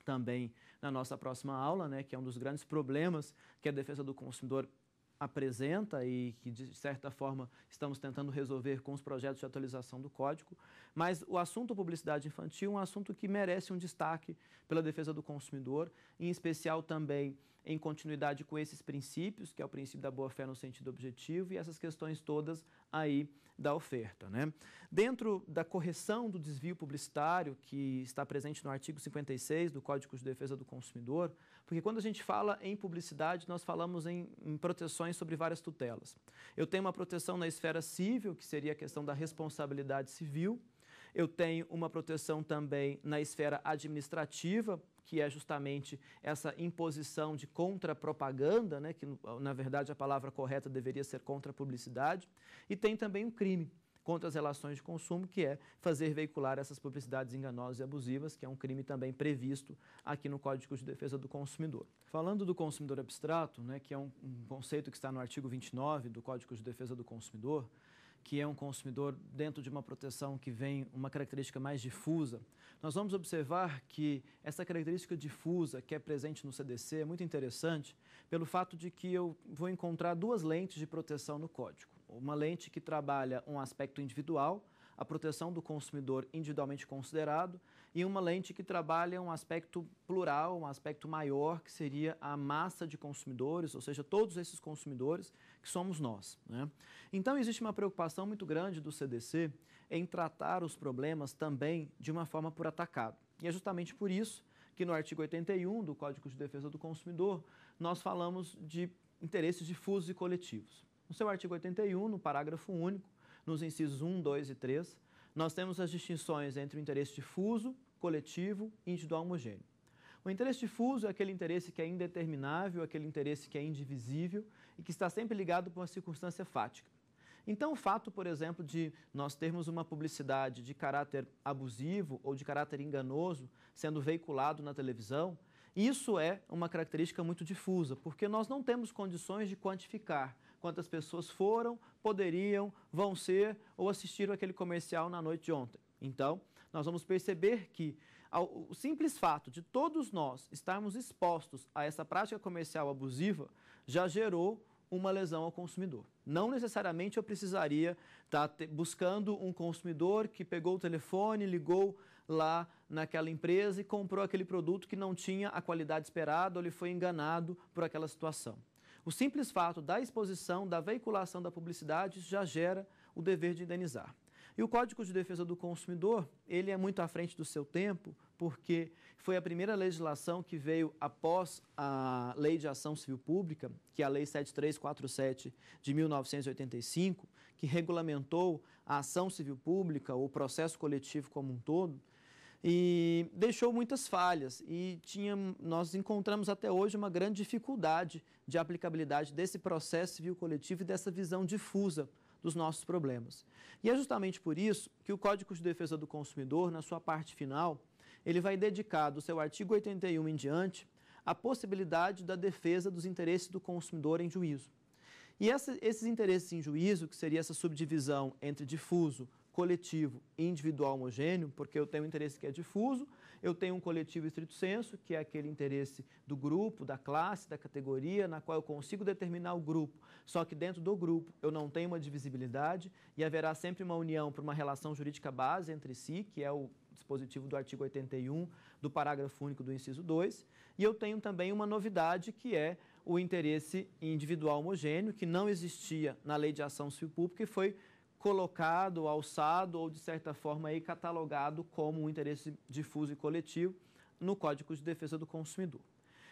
também na nossa próxima aula, né, que é um dos grandes problemas que a defesa do consumidor apresenta e que, de certa forma, estamos tentando resolver com os projetos de atualização do código. Mas o assunto publicidade infantil é um assunto que merece um destaque pela defesa do consumidor, em especial também em continuidade com esses princípios, que é o princípio da boa-fé no sentido objetivo, e essas questões todas aí da oferta. Né? Dentro da correção do desvio publicitário, que está presente no artigo 56 do Código de Defesa do Consumidor, porque quando a gente fala em publicidade, nós falamos em, em proteções sobre várias tutelas. Eu tenho uma proteção na esfera civil, que seria a questão da responsabilidade civil, eu tenho uma proteção também na esfera administrativa, que é justamente essa imposição de contra-propaganda, né, que na verdade a palavra correta deveria ser contra-publicidade, e tem também o um crime contra as relações de consumo, que é fazer veicular essas publicidades enganosas e abusivas, que é um crime também previsto aqui no Código de Defesa do Consumidor. Falando do consumidor abstrato, né, que é um, um conceito que está no artigo 29 do Código de Defesa do Consumidor, que é um consumidor dentro de uma proteção que vem uma característica mais difusa, nós vamos observar que essa característica difusa que é presente no CDC é muito interessante pelo fato de que eu vou encontrar duas lentes de proteção no código. Uma lente que trabalha um aspecto individual, a proteção do consumidor individualmente considerado, e uma lente que trabalha um aspecto plural, um aspecto maior, que seria a massa de consumidores, ou seja, todos esses consumidores que somos nós. Né? Então, existe uma preocupação muito grande do CDC em tratar os problemas também de uma forma por atacado. E é justamente por isso que no artigo 81 do Código de Defesa do Consumidor, nós falamos de interesses difusos e coletivos. No seu artigo 81, no parágrafo único, nos incisos 1, 2 e 3, nós temos as distinções entre o interesse difuso, coletivo e individual homogêneo. O interesse difuso é aquele interesse que é indeterminável, aquele interesse que é indivisível e que está sempre ligado com uma circunstância fática. Então, o fato, por exemplo, de nós termos uma publicidade de caráter abusivo ou de caráter enganoso sendo veiculado na televisão, isso é uma característica muito difusa, porque nós não temos condições de quantificar quantas pessoas foram, poderiam, vão ser ou assistiram aquele comercial na noite de ontem. Então, nós vamos perceber que o simples fato de todos nós estarmos expostos a essa prática comercial abusiva já gerou uma lesão ao consumidor. Não necessariamente eu precisaria tá estar buscando um consumidor que pegou o telefone, ligou lá naquela empresa e comprou aquele produto que não tinha a qualidade esperada ou ele foi enganado por aquela situação. O simples fato da exposição, da veiculação da publicidade já gera o dever de indenizar. E o Código de Defesa do Consumidor, ele é muito à frente do seu tempo, porque foi a primeira legislação que veio após a Lei de Ação Civil Pública, que é a Lei 7347 de 1985, que regulamentou a ação civil pública, o processo coletivo como um todo, e deixou muitas falhas e tinha, nós encontramos até hoje uma grande dificuldade de aplicabilidade desse processo civil coletivo e dessa visão difusa dos nossos problemas. E é justamente por isso que o Código de Defesa do Consumidor, na sua parte final, ele vai dedicar do seu artigo 81 em diante a possibilidade da defesa dos interesses do consumidor em juízo. E essa, esses interesses em juízo, que seria essa subdivisão entre difuso, coletivo e individual homogêneo, porque eu tenho um interesse que é difuso, eu tenho um coletivo estrito senso, que é aquele interesse do grupo, da classe, da categoria, na qual eu consigo determinar o grupo. Só que dentro do grupo eu não tenho uma divisibilidade e haverá sempre uma união por uma relação jurídica base entre si, que é o dispositivo do artigo 81 do parágrafo único do inciso 2. E eu tenho também uma novidade que é o interesse individual homogêneo, que não existia na lei de ação civil pública e foi colocado, alçado ou, de certa forma, aí, catalogado como um interesse difuso e coletivo no Código de Defesa do Consumidor.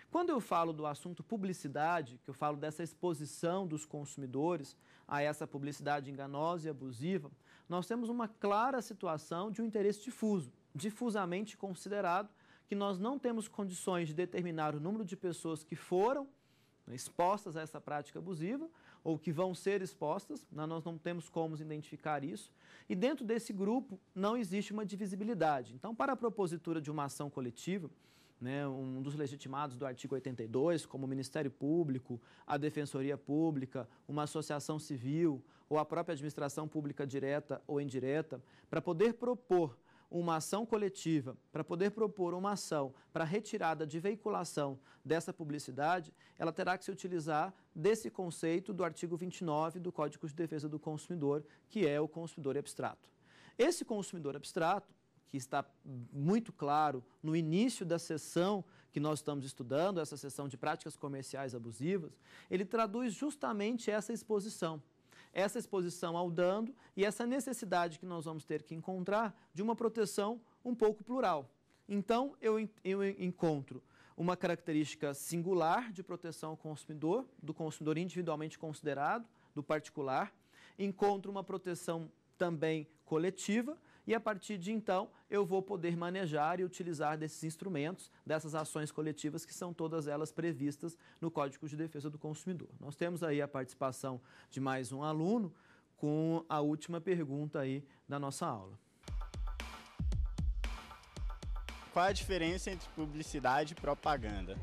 Quando eu falo do assunto publicidade, que eu falo dessa exposição dos consumidores a essa publicidade enganosa e abusiva, nós temos uma clara situação de um interesse difuso, difusamente considerado, que nós não temos condições de determinar o número de pessoas que foram expostas a essa prática abusiva, ou que vão ser expostas, né? nós não temos como identificar isso, e dentro desse grupo não existe uma divisibilidade. Então, para a propositura de uma ação coletiva, né, um dos legitimados do artigo 82, como o Ministério Público, a Defensoria Pública, uma associação civil ou a própria administração pública direta ou indireta, para poder propor uma ação coletiva para poder propor uma ação para retirada de veiculação dessa publicidade, ela terá que se utilizar desse conceito do artigo 29 do Código de Defesa do Consumidor, que é o consumidor abstrato. Esse consumidor abstrato, que está muito claro no início da sessão que nós estamos estudando, essa sessão de práticas comerciais abusivas, ele traduz justamente essa exposição essa exposição ao dano e essa necessidade que nós vamos ter que encontrar de uma proteção um pouco plural. Então, eu, eu encontro uma característica singular de proteção ao consumidor, do consumidor individualmente considerado, do particular, encontro uma proteção também coletiva, e a partir de então eu vou poder manejar e utilizar desses instrumentos, dessas ações coletivas que são todas elas previstas no Código de Defesa do Consumidor. Nós temos aí a participação de mais um aluno com a última pergunta aí da nossa aula. Qual a diferença entre publicidade e propaganda?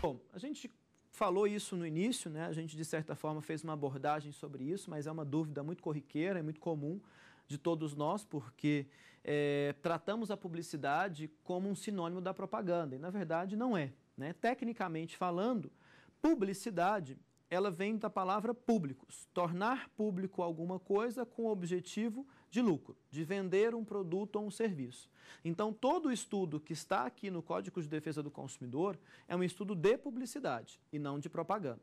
Bom, a gente falou isso no início, né? A gente de certa forma fez uma abordagem sobre isso, mas é uma dúvida muito corriqueira, é muito comum de todos nós, porque é, tratamos a publicidade como um sinônimo da propaganda, e na verdade não é. Né? Tecnicamente falando, publicidade ela vem da palavra públicos, tornar público alguma coisa com o objetivo de lucro, de vender um produto ou um serviço. Então, todo estudo que está aqui no Código de Defesa do Consumidor é um estudo de publicidade e não de propaganda.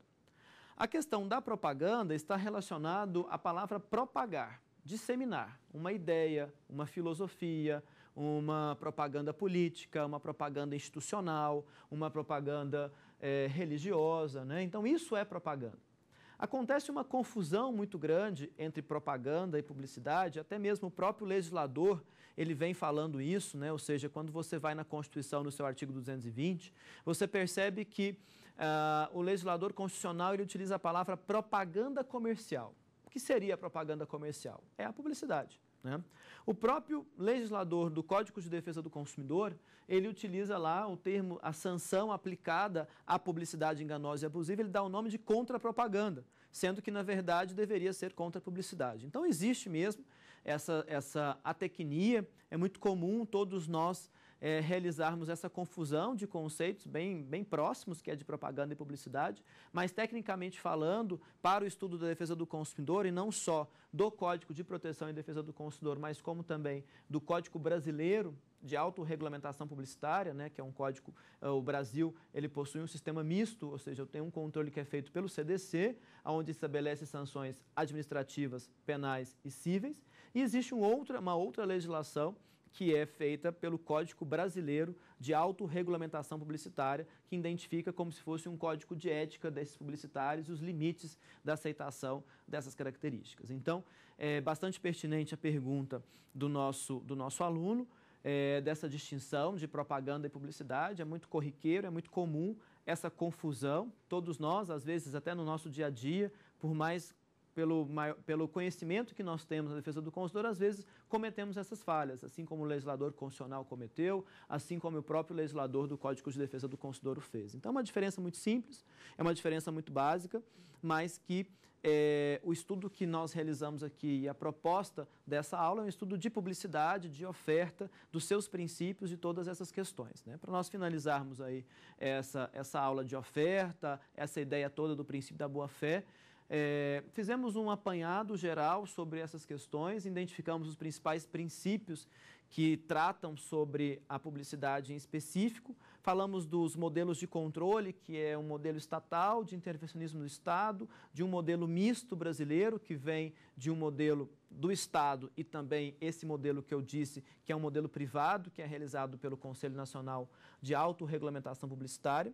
A questão da propaganda está relacionado à palavra propagar disseminar uma ideia, uma filosofia, uma propaganda política, uma propaganda institucional, uma propaganda é, religiosa. Né? Então, isso é propaganda. Acontece uma confusão muito grande entre propaganda e publicidade, até mesmo o próprio legislador, ele vem falando isso, né? ou seja, quando você vai na Constituição, no seu artigo 220, você percebe que ah, o legislador constitucional ele utiliza a palavra propaganda comercial que seria a propaganda comercial? É a publicidade. Né? O próprio legislador do Código de Defesa do Consumidor, ele utiliza lá o termo, a sanção aplicada à publicidade enganosa e abusiva, ele dá o nome de contra-propaganda, sendo que, na verdade, deveria ser contra-publicidade. Então, existe mesmo essa, essa atecnia, é muito comum, todos nós é, realizarmos essa confusão de conceitos bem, bem próximos, que é de propaganda e publicidade, mas tecnicamente falando, para o estudo da defesa do consumidor, e não só do Código de Proteção e Defesa do Consumidor, mas como também do Código Brasileiro de autorregulamentação publicitária, né, que é um código, é, o Brasil, ele possui um sistema misto, ou seja, eu tenho um controle que é feito pelo CDC, onde estabelece sanções administrativas, penais e cíveis, e existe um outra, uma outra legislação que é feita pelo Código Brasileiro de Autorregulamentação Publicitária, que identifica como se fosse um código de ética desses publicitários os limites da aceitação dessas características. Então, é bastante pertinente a pergunta do nosso, do nosso aluno. É, dessa distinção de propaganda e publicidade. É muito corriqueiro, é muito comum essa confusão. Todos nós, às vezes, até no nosso dia a dia, por mais pelo, pelo conhecimento que nós temos na defesa do consumidor, às vezes cometemos essas falhas, assim como o legislador constitucional cometeu, assim como o próprio legislador do Código de Defesa do Consumidor o fez. Então, é uma diferença muito simples, é uma diferença muito básica, mas que é, o estudo que nós realizamos aqui e a proposta dessa aula é um estudo de publicidade, de oferta, dos seus princípios e todas essas questões. Né? Para nós finalizarmos aí essa, essa aula de oferta, essa ideia toda do princípio da boa-fé, é, fizemos um apanhado geral sobre essas questões, identificamos os principais princípios que tratam sobre a publicidade em específico. Falamos dos modelos de controle, que é um modelo estatal de intervencionismo do Estado, de um modelo misto brasileiro, que vem de um modelo do Estado e também esse modelo que eu disse, que é um modelo privado, que é realizado pelo Conselho Nacional de Autorregulamentação Publicitária.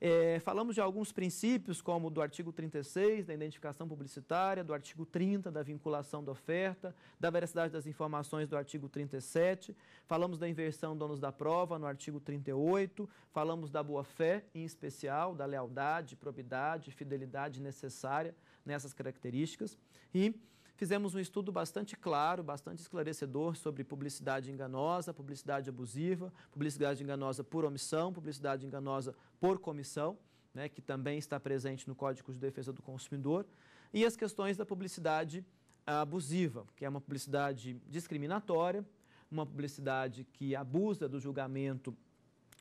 É, falamos de alguns princípios, como do artigo 36 da identificação publicitária, do artigo 30 da vinculação da oferta, da veracidade das informações do artigo 37, falamos da inversão donos da prova no artigo 38, falamos da boa-fé, em especial, da lealdade, probidade, fidelidade necessária nessas características. E Fizemos um estudo bastante claro, bastante esclarecedor sobre publicidade enganosa, publicidade abusiva, publicidade enganosa por omissão, publicidade enganosa por comissão, né, que também está presente no Código de Defesa do Consumidor, e as questões da publicidade abusiva, que é uma publicidade discriminatória, uma publicidade que abusa do julgamento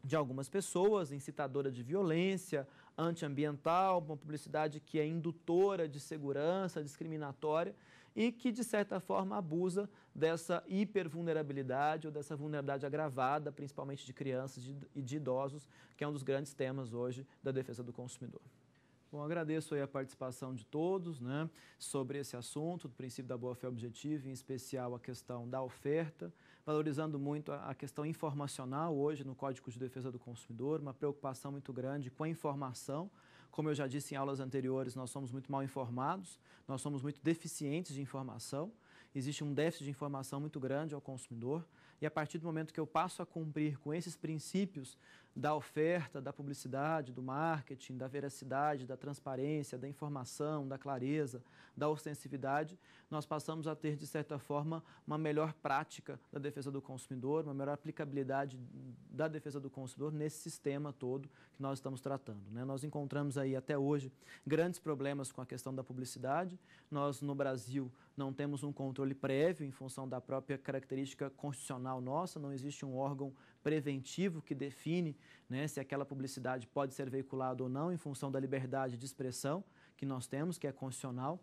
de algumas pessoas, incitadora de violência, antiambiental, uma publicidade que é indutora de segurança, discriminatória e que, de certa forma, abusa dessa hipervulnerabilidade ou dessa vulnerabilidade agravada, principalmente de crianças e de idosos, que é um dos grandes temas hoje da defesa do consumidor. Bom, agradeço a participação de todos né, sobre esse assunto, do princípio da boa-fé objetiva, em especial a questão da oferta, valorizando muito a questão informacional hoje no Código de Defesa do Consumidor, uma preocupação muito grande com a informação como eu já disse em aulas anteriores, nós somos muito mal informados, nós somos muito deficientes de informação, existe um déficit de informação muito grande ao consumidor, e a partir do momento que eu passo a cumprir com esses princípios da oferta, da publicidade, do marketing, da veracidade, da transparência, da informação, da clareza, da ostensividade, nós passamos a ter, de certa forma, uma melhor prática da defesa do consumidor, uma melhor aplicabilidade da defesa do consumidor nesse sistema todo que nós estamos tratando. Né? Nós encontramos aí até hoje grandes problemas com a questão da publicidade. Nós, no Brasil, não temos um controle prévio em função da própria característica constitucional nossa, não existe um órgão preventivo que define né, se aquela publicidade pode ser veiculada ou não em função da liberdade de expressão que nós temos, que é constitucional.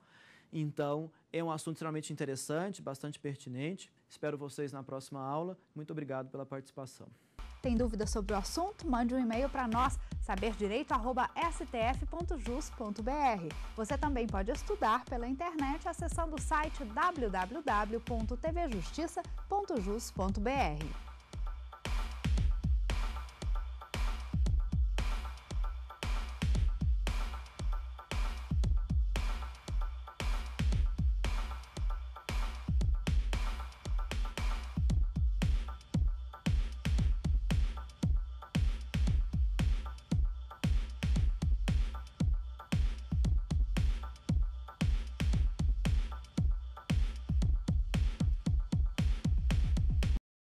Então, é um assunto extremamente interessante, bastante pertinente. Espero vocês na próxima aula. Muito obrigado pela participação. Tem dúvida sobre o assunto? Mande um e-mail para nós, saberdireito.stf.jus.br. Você também pode estudar pela internet acessando o site www.tvjustiça.jus.br.